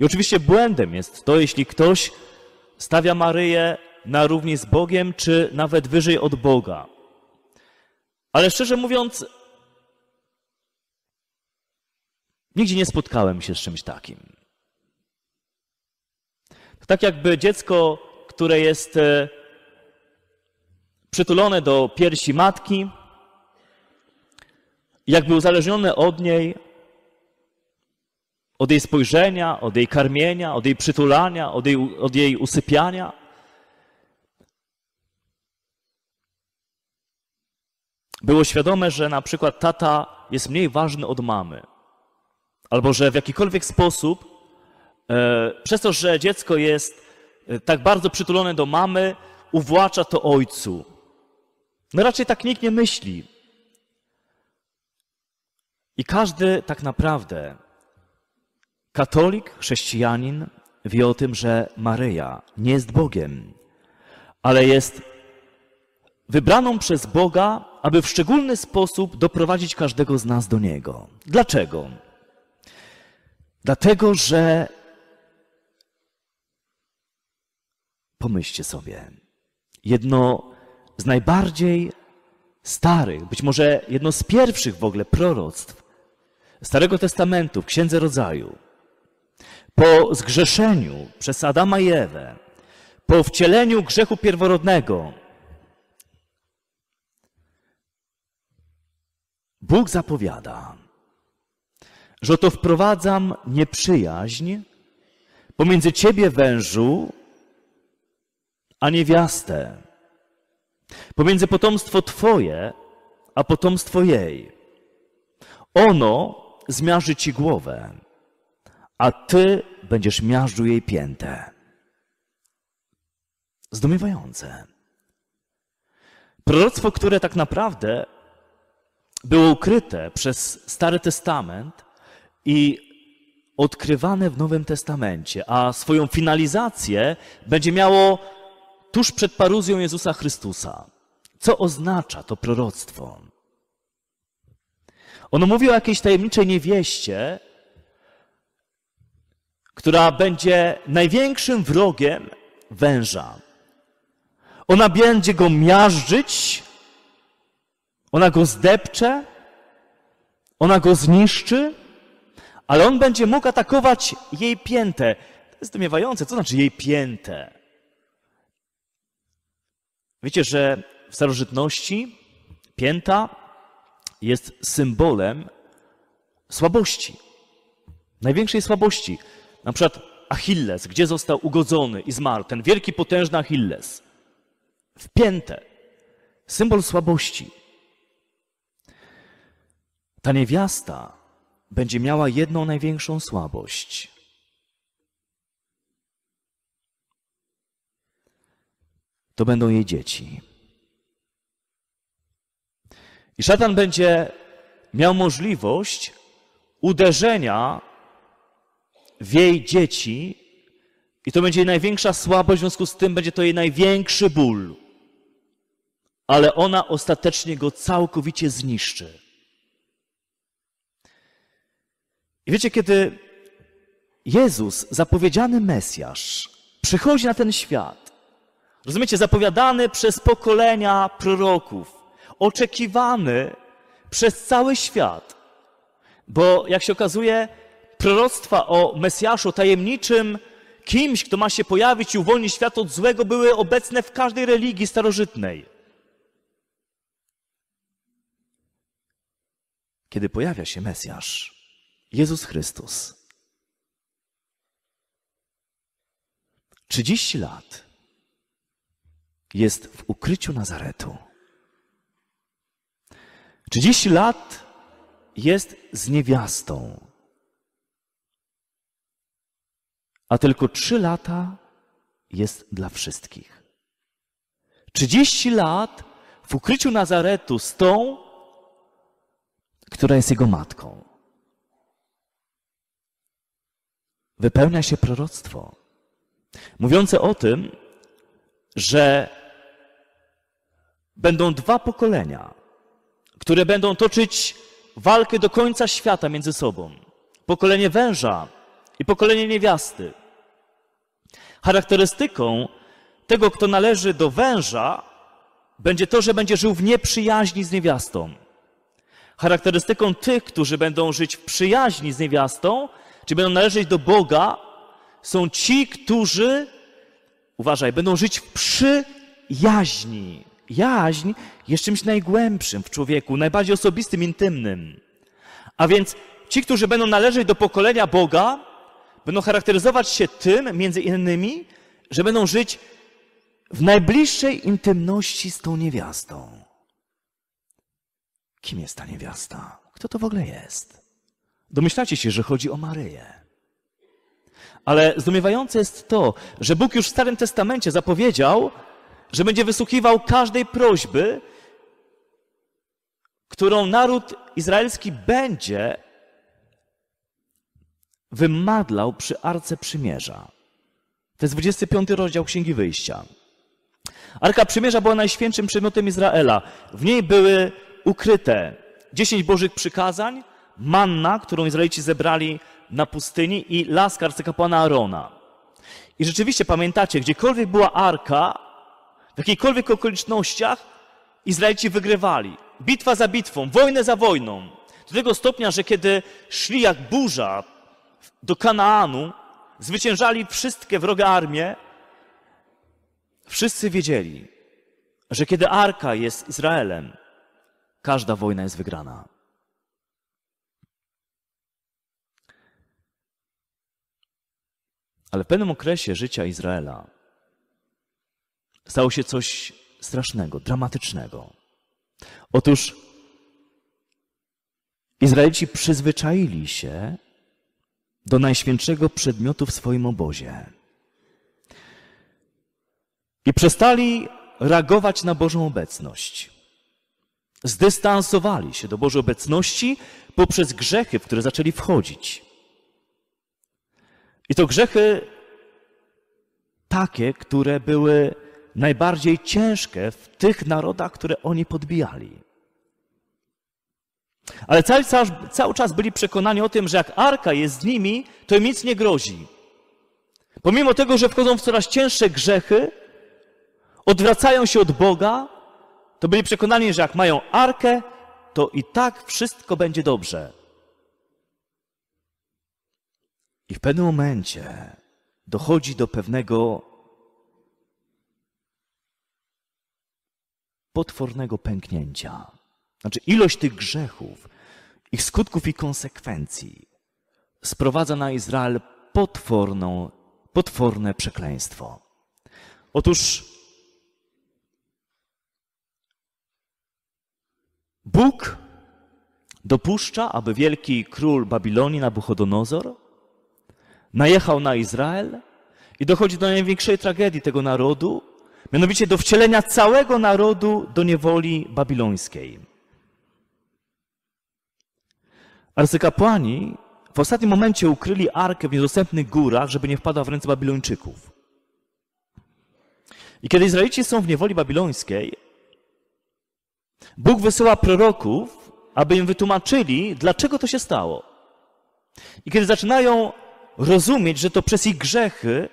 I oczywiście błędem jest to, jeśli ktoś stawia Maryję na równi z Bogiem, czy nawet wyżej od Boga. Ale szczerze mówiąc, nigdzie nie spotkałem się z czymś takim. tak jakby dziecko, które jest e, przytulone do piersi matki, jakby uzależnione od niej, od jej spojrzenia, od jej karmienia, od jej przytulania, od jej, od jej usypiania. Było świadome, że na przykład tata jest mniej ważny od mamy, albo że w jakikolwiek sposób, e, przez to, że dziecko jest e, tak bardzo przytulone do mamy, uwłacza to ojcu. No raczej tak nikt nie myśli. I każdy tak naprawdę Katolik, chrześcijanin wie o tym, że Maryja nie jest Bogiem, ale jest wybraną przez Boga, aby w szczególny sposób doprowadzić każdego z nas do Niego. Dlaczego? Dlatego, że pomyślcie sobie, jedno z najbardziej starych, być może jedno z pierwszych w ogóle proroctw Starego Testamentu w Księdze Rodzaju, po zgrzeszeniu przez Adama i Ewę, po wcieleniu grzechu pierworodnego, Bóg zapowiada, że to wprowadzam nieprzyjaźń pomiędzy ciebie, wężu, a niewiastę, pomiędzy potomstwo twoje, a potomstwo jej. Ono zmiaży ci głowę a ty będziesz miażdżył jej piętę. Zdumiewające. Proroctwo, które tak naprawdę było ukryte przez Stary Testament i odkrywane w Nowym Testamencie, a swoją finalizację będzie miało tuż przed paruzją Jezusa Chrystusa. Co oznacza to proroctwo? Ono mówi o jakiejś tajemniczej niewieście, która będzie największym wrogiem węża. Ona będzie go miażdżyć, ona go zdepcze, ona go zniszczy, ale on będzie mógł atakować jej piętę. To jest zdumiewające, co znaczy jej piętę? Wiecie, że w starożytności pięta jest symbolem słabości, największej słabości na przykład Achilles, gdzie został ugodzony i zmarł, ten wielki, potężny Achilles, wpięte, symbol słabości. Ta niewiasta będzie miała jedną największą słabość. To będą jej dzieci. I szatan będzie miał możliwość uderzenia w jej dzieci i to będzie jej największa słabość, w związku z tym będzie to jej największy ból. Ale ona ostatecznie go całkowicie zniszczy. I wiecie, kiedy Jezus, zapowiedziany Mesjasz, przychodzi na ten świat, rozumiecie, zapowiadany przez pokolenia proroków, oczekiwany przez cały świat, bo jak się okazuje, proroctwa o Mesjaszu, tajemniczym kimś, kto ma się pojawić i uwolnić świat od złego, były obecne w każdej religii starożytnej. Kiedy pojawia się Mesjasz, Jezus Chrystus, 30 lat jest w ukryciu Nazaretu. 30 lat jest z niewiastą, a tylko trzy lata jest dla wszystkich. Trzydzieści lat w ukryciu Nazaretu z tą, która jest jego matką. Wypełnia się proroctwo mówiące o tym, że będą dwa pokolenia, które będą toczyć walkę do końca świata między sobą. Pokolenie węża i pokolenie niewiasty. Charakterystyką tego, kto należy do węża, będzie to, że będzie żył w nieprzyjaźni z niewiastą. Charakterystyką tych, którzy będą żyć w przyjaźni z niewiastą, czy będą należeć do Boga, są ci, którzy, uważaj, będą żyć w przyjaźni. Jaźń jest czymś najgłębszym w człowieku, najbardziej osobistym, intymnym. A więc ci, którzy będą należeć do pokolenia Boga, będą charakteryzować się tym, między innymi, że będą żyć w najbliższej intymności z tą niewiastą. Kim jest ta niewiasta? Kto to w ogóle jest? Domyślacie się, że chodzi o Maryję. Ale zdumiewające jest to, że Bóg już w Starym Testamencie zapowiedział, że będzie wysłuchiwał każdej prośby, którą naród izraelski będzie wymadlał przy Arce Przymierza. To jest 25 rozdział Księgi Wyjścia. Arka Przymierza była najświętszym przedmiotem Izraela. W niej były ukryte 10 Bożych przykazań, manna, którą Izraelici zebrali na pustyni i laska arcykapłana Arona. I rzeczywiście pamiętacie, gdziekolwiek była arka, w jakichkolwiek okolicznościach Izraelici wygrywali. Bitwa za bitwą, wojnę za wojną. Do tego stopnia, że kiedy szli jak burza do Kanaanu, zwyciężali wszystkie wrogie armie, wszyscy wiedzieli, że kiedy arka jest Izraelem, każda wojna jest wygrana. Ale w pewnym okresie życia Izraela stało się coś strasznego, dramatycznego. Otóż Izraelici przyzwyczaili się do najświętszego przedmiotu w swoim obozie. I przestali reagować na Bożą obecność. Zdystansowali się do Bożej obecności poprzez grzechy, w które zaczęli wchodzić. I to grzechy takie, które były najbardziej ciężkie w tych narodach, które oni podbijali. Ale cały, cały, cały czas byli przekonani o tym, że jak arka jest z nimi, to im nic nie grozi. Pomimo tego, że wchodzą w coraz cięższe grzechy, odwracają się od Boga, to byli przekonani, że jak mają arkę, to i tak wszystko będzie dobrze. I w pewnym momencie dochodzi do pewnego potwornego pęknięcia. Znaczy, ilość tych grzechów, ich skutków i konsekwencji sprowadza na Izrael potworną, potworne przekleństwo. Otóż Bóg dopuszcza, aby wielki król Babilonii, Nabuchodonozor, najechał na Izrael i dochodzi do największej tragedii tego narodu, mianowicie do wcielenia całego narodu do niewoli babilońskiej. Arcykapłani w ostatnim momencie ukryli arkę w niedostępnych górach, żeby nie wpadła w ręce Babilończyków. I kiedy Izraelici są w niewoli babilońskiej, Bóg wysyła proroków, aby im wytłumaczyli, dlaczego to się stało. I kiedy zaczynają rozumieć, że to przez ich grzechy,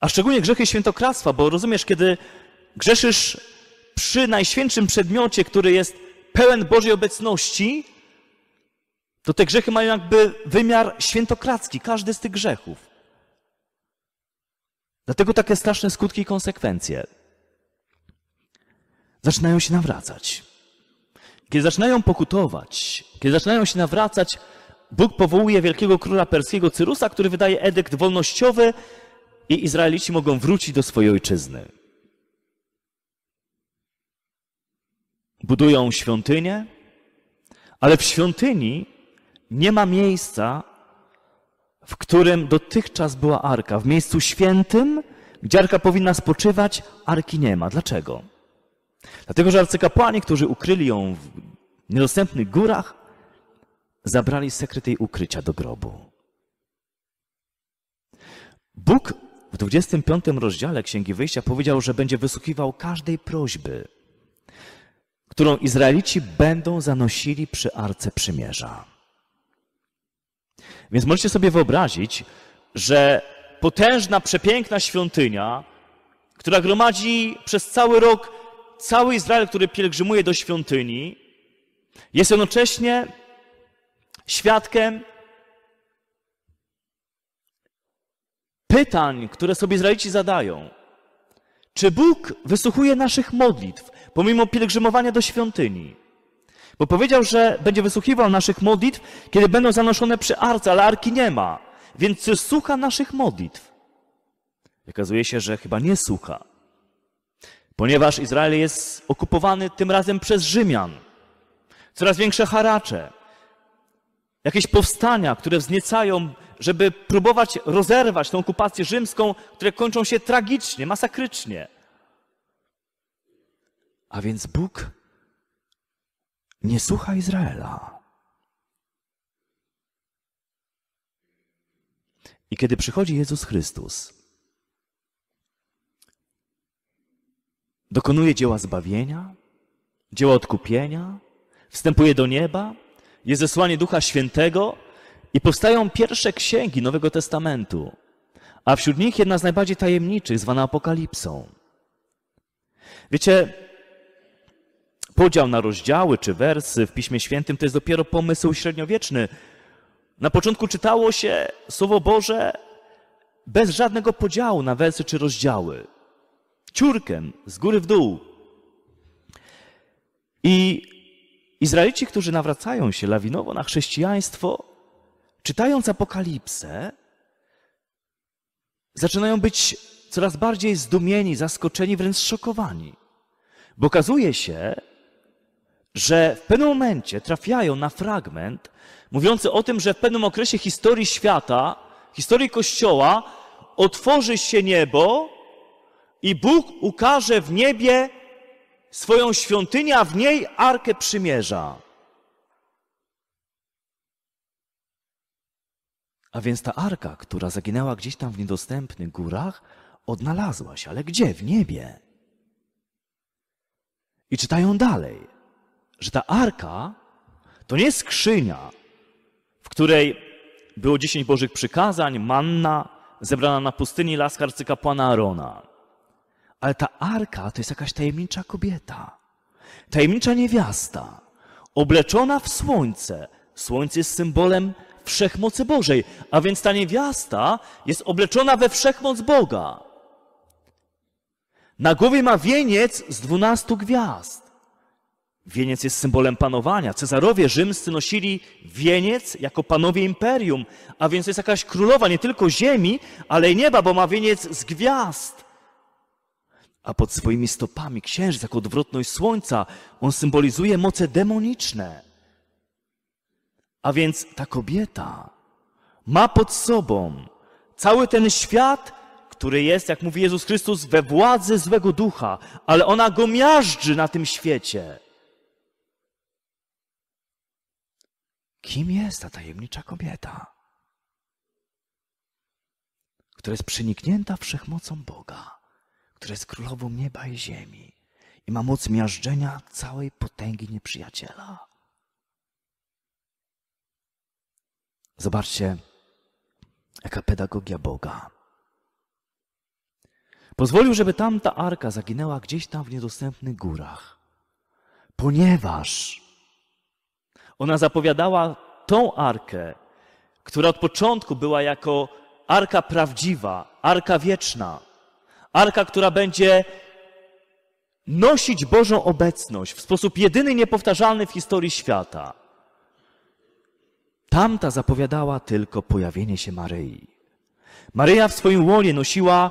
a szczególnie grzechy świętokradztwa, bo rozumiesz, kiedy grzeszysz przy najświętszym przedmiocie, który jest pełen Bożej obecności, to te grzechy mają jakby wymiar świętokradzki, każdy z tych grzechów. Dlatego takie straszne skutki i konsekwencje zaczynają się nawracać. Kiedy zaczynają pokutować, kiedy zaczynają się nawracać, Bóg powołuje wielkiego króla perskiego Cyrusa, który wydaje edykt wolnościowy i Izraelici mogą wrócić do swojej ojczyzny. Budują świątynię, ale w świątyni nie ma miejsca, w którym dotychczas była arka. W miejscu świętym, gdzie arka powinna spoczywać, arki nie ma. Dlaczego? Dlatego, że arcykapłani, którzy ukryli ją w niedostępnych górach, zabrali sekret jej ukrycia do grobu. Bóg w 25 rozdziale Księgi Wyjścia powiedział, że będzie wysłuchiwał każdej prośby, którą Izraelici będą zanosili przy Arce Przymierza. Więc możecie sobie wyobrazić, że potężna, przepiękna świątynia, która gromadzi przez cały rok cały Izrael, który pielgrzymuje do świątyni, jest jednocześnie świadkiem pytań, które sobie Izraelici zadają. Czy Bóg wysłuchuje naszych modlitw pomimo pielgrzymowania do świątyni? Bo powiedział, że będzie wysłuchiwał naszych modlitw, kiedy będą zanoszone przy arce, ale arki nie ma. Więc słucha naszych modlitw. okazuje się, że chyba nie słucha. Ponieważ Izrael jest okupowany tym razem przez Rzymian. Coraz większe haracze. Jakieś powstania, które wzniecają, żeby próbować rozerwać tę okupację rzymską, które kończą się tragicznie, masakrycznie. A więc Bóg nie słucha Izraela. I kiedy przychodzi Jezus Chrystus, dokonuje dzieła zbawienia, dzieła odkupienia, wstępuje do nieba, jest zesłanie Ducha Świętego i powstają pierwsze księgi Nowego Testamentu, a wśród nich jedna z najbardziej tajemniczych, zwana Apokalipsą. Wiecie, Podział na rozdziały czy wersy w Piśmie Świętym to jest dopiero pomysł średniowieczny. Na początku czytało się Słowo Boże bez żadnego podziału na wersy czy rozdziały. Ciurkiem, z góry w dół. I Izraelici, którzy nawracają się lawinowo na chrześcijaństwo, czytając Apokalipsę, zaczynają być coraz bardziej zdumieni, zaskoczeni, wręcz szokowani. Bo okazuje się, że w pewnym momencie trafiają na fragment mówiący o tym, że w pewnym okresie historii świata, historii Kościoła, otworzy się niebo i Bóg ukaże w niebie swoją świątynię, a w niej Arkę Przymierza. A więc ta Arka, która zaginęła gdzieś tam w niedostępnych górach, odnalazła się. Ale gdzie? W niebie. I czytają dalej że ta arka to nie jest skrzynia, w której było dziesięć Bożych przykazań, manna zebrana na pustyni las arcykapłana Arona. Ale ta arka to jest jakaś tajemnicza kobieta, tajemnicza niewiasta, obleczona w słońce. Słońce jest symbolem wszechmocy Bożej, a więc ta niewiasta jest obleczona we wszechmoc Boga. Na głowie ma wieniec z dwunastu gwiazd. Wieniec jest symbolem panowania. Cezarowie rzymscy nosili wieniec jako panowie imperium, a więc jest jakaś królowa nie tylko ziemi, ale i nieba, bo ma wieniec z gwiazd. A pod swoimi stopami księżyc jako odwrotność słońca, on symbolizuje moce demoniczne. A więc ta kobieta ma pod sobą cały ten świat, który jest, jak mówi Jezus Chrystus, we władzy złego ducha, ale ona go miażdży na tym świecie. Kim jest ta tajemnicza kobieta, która jest przeniknięta wszechmocą Boga, która jest królową nieba i ziemi i ma moc miażdżenia całej potęgi nieprzyjaciela? Zobaczcie, jaka pedagogia Boga. Pozwolił, żeby tamta arka zaginęła gdzieś tam w niedostępnych górach, ponieważ ona zapowiadała tą arkę, która od początku była jako arka prawdziwa, arka wieczna, arka, która będzie nosić Bożą obecność w sposób jedyny niepowtarzalny w historii świata. Tamta zapowiadała tylko pojawienie się Maryi. Maryja w swoim łonie nosiła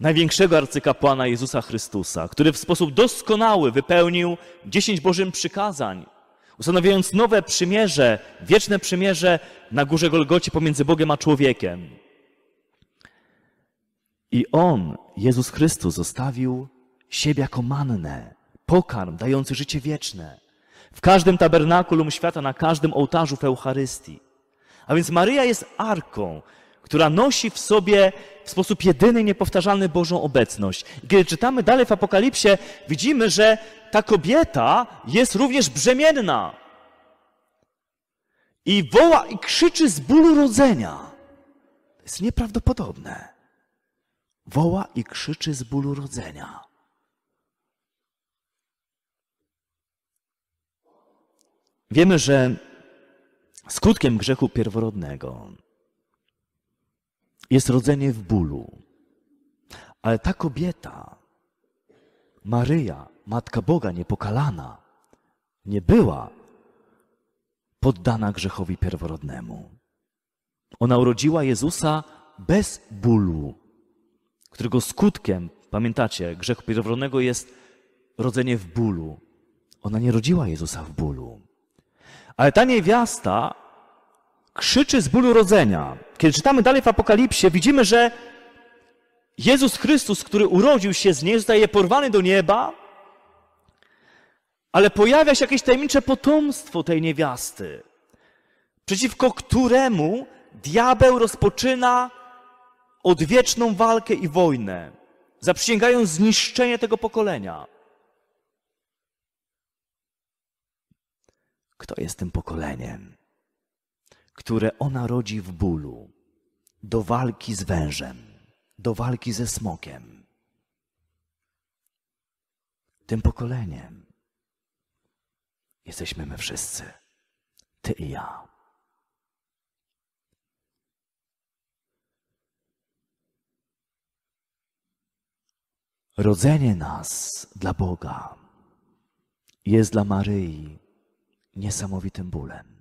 największego arcykapłana Jezusa Chrystusa, który w sposób doskonały wypełnił dziesięć Bożym przykazań, ustanawiając nowe przymierze, wieczne przymierze na górze Golgocie pomiędzy Bogiem a człowiekiem. I On, Jezus Chrystus, zostawił siebie jako mannę, pokarm dający życie wieczne, w każdym tabernakulum świata, na każdym ołtarzu w Eucharystii. A więc Maryja jest arką, która nosi w sobie w sposób jedyny, niepowtarzalny Bożą obecność. Gdy kiedy czytamy dalej w Apokalipsie, widzimy, że ta kobieta jest również brzemienna. I woła i krzyczy z bólu rodzenia. To jest nieprawdopodobne. Woła i krzyczy z bólu rodzenia. Wiemy, że skutkiem grzechu pierworodnego jest rodzenie w bólu. Ale ta kobieta, Maryja, Matka Boga niepokalana, nie była poddana grzechowi pierworodnemu. Ona urodziła Jezusa bez bólu, którego skutkiem, pamiętacie, grzechu pierworodnego jest rodzenie w bólu. Ona nie rodziła Jezusa w bólu. Ale ta niewiasta krzyczy z bólu rodzenia. Kiedy czytamy dalej w Apokalipsie, widzimy, że Jezus Chrystus, który urodził się z niej, zostaje porwany do nieba, ale pojawia się jakieś tajemnicze potomstwo tej niewiasty, przeciwko któremu diabeł rozpoczyna odwieczną walkę i wojnę, zaprzysięgając zniszczenie tego pokolenia. Kto jest tym pokoleniem? które ona rodzi w bólu, do walki z wężem, do walki ze smokiem, tym pokoleniem. Jesteśmy my wszyscy, ty i ja. Rodzenie nas dla Boga jest dla Maryi niesamowitym bólem.